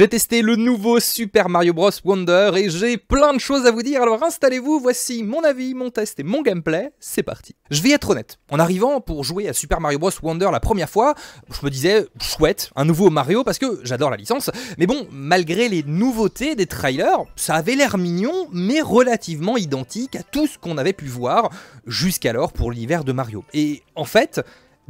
J'ai testé le nouveau Super Mario Bros Wonder et j'ai plein de choses à vous dire, alors installez-vous, voici mon avis, mon test et mon gameplay, c'est parti. Je vais être honnête, en arrivant pour jouer à Super Mario Bros Wonder la première fois, je me disais chouette, un nouveau Mario parce que j'adore la licence, mais bon, malgré les nouveautés des trailers, ça avait l'air mignon mais relativement identique à tout ce qu'on avait pu voir jusqu'alors pour l'hiver de Mario. Et en fait,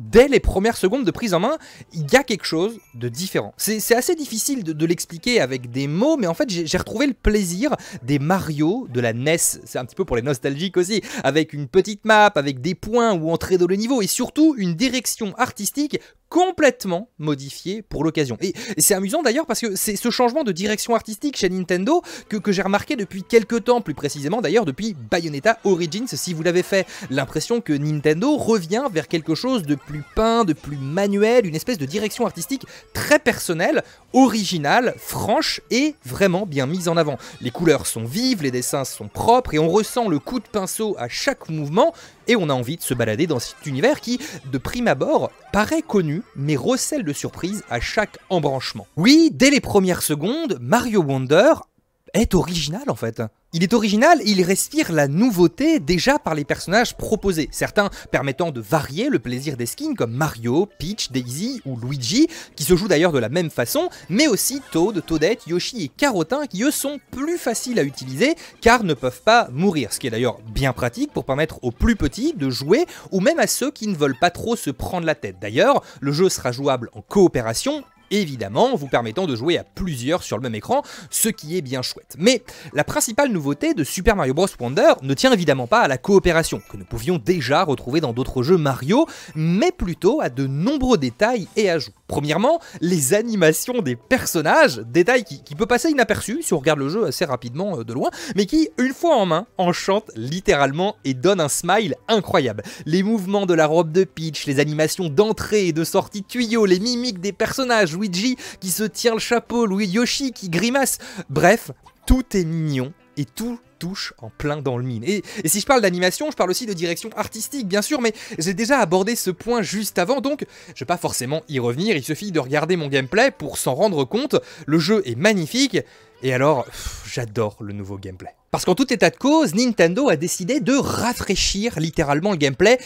dès les premières secondes de prise en main, il y a quelque chose de différent. C'est assez difficile de, l'expliquer avec des mots, mais en fait j'ai retrouvé le plaisir des Mario de la NES, c'est un petit peu pour les nostalgiques aussi, avec une petite map, avec des points où on de le niveau, et surtout une direction artistique complètement modifiée pour l'occasion. Et, c'est amusant d'ailleurs parce que c'est ce changement de direction artistique chez Nintendo que, j'ai remarqué depuis quelques temps, plus précisément d'ailleurs depuis Bayonetta Origins si vous l'avez fait. L'impression que Nintendo revient vers quelque chose de plus peint, de plus manuel, une espèce de direction artistique très personnelle, originale, franche et vraiment bien mise en avant. Les couleurs sont vives, les dessins sont propres et on ressent le coup de pinceau à chaque mouvement et on a envie de se balader dans cet univers qui, de prime abord, paraît connu mais recèle de surprises à chaque embranchement. Oui, dès les premières secondes, Mario Wonder est original en fait. Il est original, il respire la nouveauté déjà par les personnages proposés, certains permettant de varier le plaisir des skins comme Mario, Peach, Daisy ou Luigi, qui se jouent d'ailleurs de la même façon, mais aussi Toad, Toadette, Yoshi et Carotin qui eux sont plus faciles à utiliser car ne peuvent pas mourir, ce qui est d'ailleurs bien pratique pour permettre aux plus petits de jouer ou même à ceux qui ne veulent pas trop se prendre la tête. D'ailleurs, le jeu sera jouable en coopération évidemment, vous permettant de jouer à plusieurs sur le même écran, ce qui est bien chouette. Mais la principale nouveauté de Super Mario Bros. Wonder ne tient évidemment pas à la coopération, que nous pouvions déjà retrouver dans d'autres jeux Mario, mais plutôt à de nombreux détails et ajouts. Premièrement, les animations des personnages, détail qui, peut passer inaperçu si on regarde le jeu assez rapidement euh, de loin, mais qui, une fois en main, enchante littéralement et donne un smile incroyable. Les mouvements de la robe de Peach, les animations d'entrée et de sortie tuyaux, les mimiques des personnages, Luigi qui se tient le chapeau, Louis Yoshi qui grimace, bref, tout est mignon et tout touche en plein dans le mine. Et, si je parle d'animation, je parle aussi de direction artistique, bien sûr, mais j'ai déjà abordé ce point juste avant, donc je vais pas forcément y revenir, il suffit de regarder mon gameplay pour s'en rendre compte, le jeu est magnifique, et alors, j'adore le nouveau gameplay. Parce qu'en tout état de cause, Nintendo a décidé de rafraîchir littéralement le gameplay,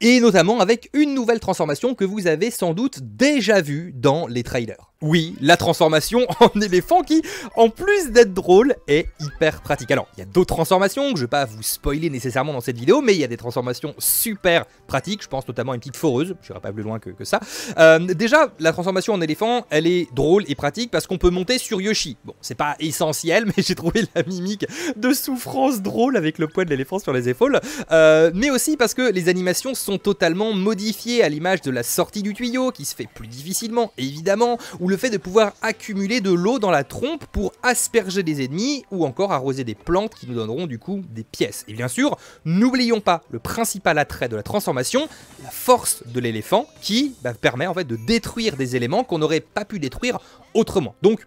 et notamment avec une nouvelle transformation que vous avez sans doute déjà vue dans les trailers. Oui, la transformation en éléphant qui, en plus d'être drôle, est hyper pratique. Alors, il y a d'autres transformations que je ne vais pas vous spoiler nécessairement dans cette vidéo, mais il y a des transformations super pratiques, je pense notamment à une petite foreuse, je n'irai pas plus loin que, ça. Euh, déjà, la transformation en éléphant, elle est drôle et pratique parce qu'on peut monter sur Yoshi. Bon, c'est pas essentiel, mais j'ai trouvé la mimique de souffrance drôle avec le poids de l'éléphant sur les épaules, euh, mais aussi parce que les animations sont totalement modifiées à l'image de la sortie du tuyau qui se fait plus difficilement évidemment, ou le fait de pouvoir accumuler de l'eau dans la trompe pour asperger des ennemis ou encore arroser des plantes qui nous donneront du coup des pièces. Et bien sûr, n'oublions pas le principal attrait de la transformation, la force de l'éléphant qui bah, permet en fait de détruire des éléments qu'on n'aurait pas pu détruire autrement. Donc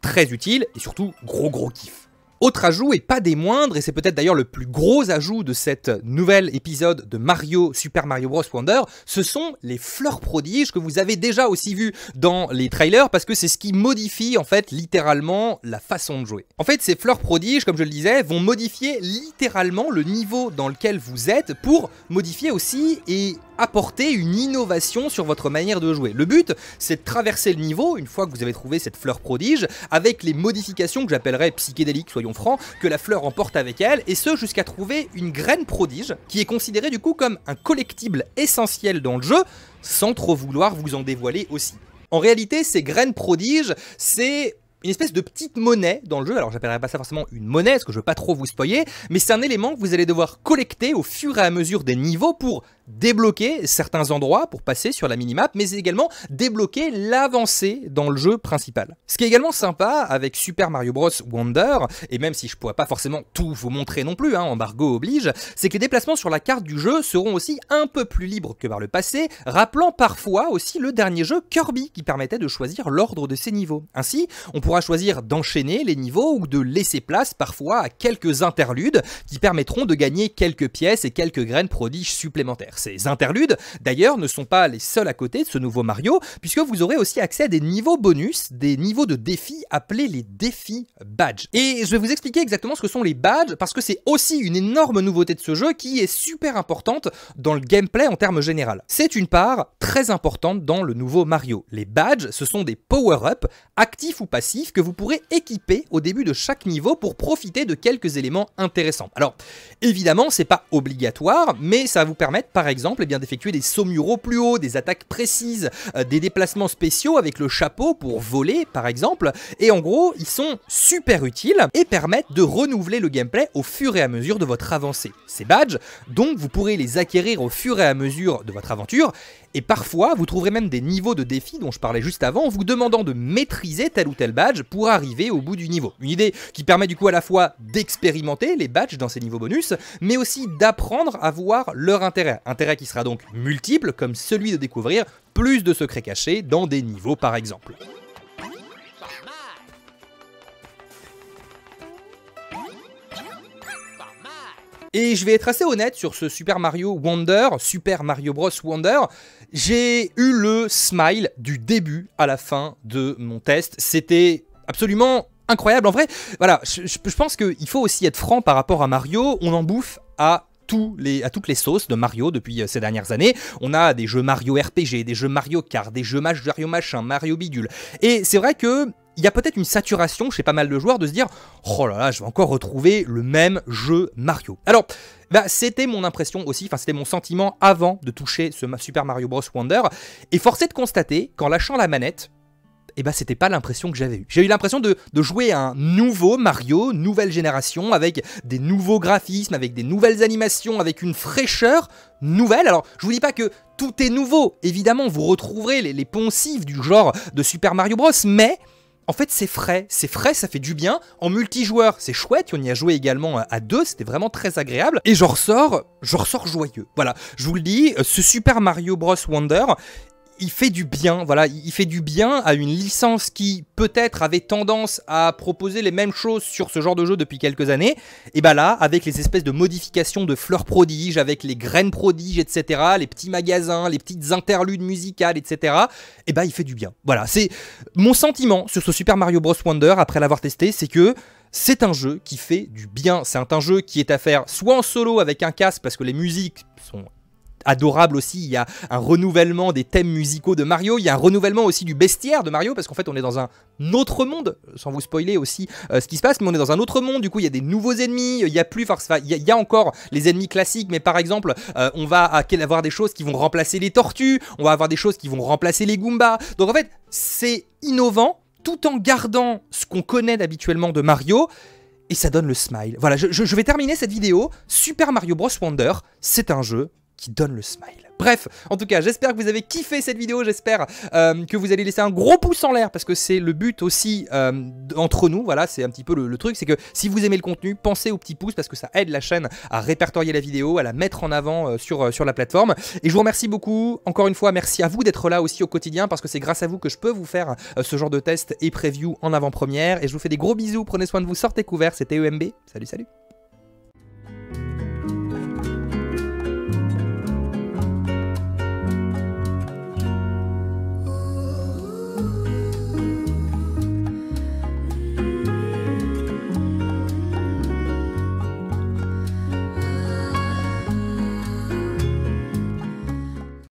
très utile et surtout gros gros kiff. Autre ajout, et pas des moindres, et c'est peut-être d'ailleurs le plus gros ajout de cet euh, nouvel épisode de Mario Super Mario Bros. Wonder, ce sont les fleurs prodiges que vous avez déjà aussi vu dans les trailers, parce que c'est ce qui modifie en fait littéralement la façon de jouer. En fait, ces fleurs prodiges, comme je le disais, vont modifier littéralement le niveau dans lequel vous êtes pour modifier aussi et apporter une innovation sur votre manière de jouer. Le but, c'est de traverser le niveau, une fois que vous avez trouvé cette fleur prodige, avec les modifications que j'appellerais psychédéliques, soyons francs, que la fleur emporte avec elle, et ce jusqu'à trouver une graine prodige, qui est considérée du coup comme un collectible essentiel dans le jeu, sans trop vouloir vous en dévoiler aussi. En réalité, ces graines prodiges, c'est une espèce de petite monnaie dans le jeu. Alors, j'appellerais pas ça forcément une monnaie, parce que je veux pas trop vous spoiler, mais c'est un élément que vous allez devoir collecter au fur et à mesure des niveaux pour débloquer certains endroits pour passer sur la mini-map, mais également débloquer l'avancée dans le jeu principal. Ce qui est également sympa avec Super Mario Bros. Wonder, et même si je pourrais pas forcément tout vous montrer non plus, hein, embargo oblige, c'est que les déplacements sur la carte du jeu seront aussi un peu plus libres que par le passé, rappelant parfois aussi le dernier jeu Kirby qui permettait de choisir l'ordre de ses niveaux. Ainsi, on pourra choisir d'enchaîner les niveaux ou de laisser place parfois à quelques interludes qui permettront de gagner quelques pièces et quelques graines prodiges supplémentaires. Ces interludes, d'ailleurs, ne sont pas les seuls à côté de ce nouveau Mario, puisque vous aurez aussi accès à des niveaux bonus, des niveaux de défis appelés les défis badges. Et je vais vous expliquer exactement ce que sont les badges, parce que c'est aussi une énorme nouveauté de ce jeu qui est super importante dans le gameplay en termes général. C'est une part très importante dans le nouveau Mario. Les badges, ce sont des power-ups, actifs ou passifs, que vous pourrez équiper au début de chaque niveau pour profiter de quelques éléments intéressants. Alors, évidemment, c'est pas obligatoire, mais ça va vous permettre, par exemple, eh d'effectuer des au plus haut, des attaques précises, euh, des déplacements spéciaux avec le chapeau pour voler, par exemple. Et en gros, ils sont super utiles et permettent de renouveler le gameplay au fur et à mesure de votre avancée. Ces badges, donc, vous pourrez les acquérir au fur et à mesure de votre aventure et parfois, vous trouverez même des niveaux de défi dont je parlais juste avant en vous demandant de maîtriser tel ou tel badge pour arriver au bout du niveau. Une idée qui permet du coup à la fois d'expérimenter les badges dans ces niveaux bonus, mais aussi d'apprendre à voir leur intérêt. Intérêt qui sera donc multiple, comme celui de découvrir plus de secrets cachés dans des niveaux par exemple. Et je vais être assez honnête sur ce Super Mario Wonder, Super Mario Bros Wonder, j'ai eu le smile du début à la fin de mon test. C'était absolument incroyable. En vrai, voilà, je, pense qu'il faut aussi être franc par rapport à Mario. On en bouffe à tous les, à toutes les sauces de Mario depuis euh, ces dernières années. On a des jeux Mario RPG, des jeux Mario Kart, des jeux Mario Machin, Mario Bidule. Et c'est vrai que il y a peut-être une saturation chez pas mal de joueurs de se dire oh là là, je vais encore retrouver le même jeu Mario. Alors, bah, c'était mon impression aussi, enfin c'était mon sentiment avant de toucher ce Super Mario Bros Wonder, et forcé de constater qu'en lâchant la manette, et eh bah c'était pas l'impression que j'avais eu. J'ai eu l'impression de, jouer à un nouveau Mario, nouvelle génération, avec des nouveaux graphismes, avec des nouvelles animations, avec une fraîcheur nouvelle. Alors, je vous dis pas que tout est nouveau, évidemment, vous retrouverez les, les poncifs du genre de Super Mario Bros, mais en fait, c'est frais, c'est frais, ça fait du bien. En multijoueur, c'est chouette, on y a joué également euh, à deux, c'était vraiment très agréable. Et j'en ressors, j'en ressors joyeux. Voilà, je vous le dis, euh, ce Super Mario Bros. Wonder, il fait du bien, voilà, il fait du bien à une licence qui peut-être avait tendance à proposer les mêmes choses sur ce genre de jeu depuis quelques années, et bah là, avec les espèces de modifications de fleurs prodiges, avec les graines prodiges, etc., les petits magasins, les petites interludes musicales, etc., et bah il fait du bien. Voilà, c'est mon sentiment sur ce Super Mario Bros. Wonder après l'avoir testé, c'est que c'est un jeu qui fait du bien. C'est un jeu qui est à faire soit en solo avec un casque parce que les musiques sont adorable aussi. Il y a un renouvellement des thèmes musicaux de Mario. Il y a un renouvellement aussi du bestiaire de Mario parce qu'en fait, on est dans un autre monde, sans vous spoiler aussi euh, ce qui se passe, mais on est dans un autre monde. Du coup, il y a des nouveaux ennemis. Il y a plus, enfin, il y, a encore les ennemis classiques, mais par exemple, euh, on va avoir des choses qui vont remplacer les tortues. On va avoir des choses qui vont remplacer les Goombas. Donc en fait, c'est innovant tout en gardant ce qu'on connaît habituellement de Mario et ça donne le smile. Voilà, je, vais terminer cette vidéo. Super Mario Bros. Wonder, c'est un jeu qui donne le smile. Bref, en tout cas, j'espère que vous avez kiffé cette vidéo, j'espère euh, que vous allez laisser un gros pouce en l'air, parce que c'est le but aussi euh, entre nous, voilà, c'est un petit peu le, truc, c'est que si vous aimez le contenu, pensez au petit pouce, parce que ça aide la chaîne à répertorier la vidéo, à la mettre en avant euh, sur, sur la plateforme. Et je vous remercie beaucoup, encore une fois, merci à vous d'être là aussi au quotidien, parce que c'est grâce à vous que je peux vous faire ce genre de test et preview en avant-première, et je vous fais des gros bisous, prenez soin de vous, sortez couverts, c'était EMB, salut salut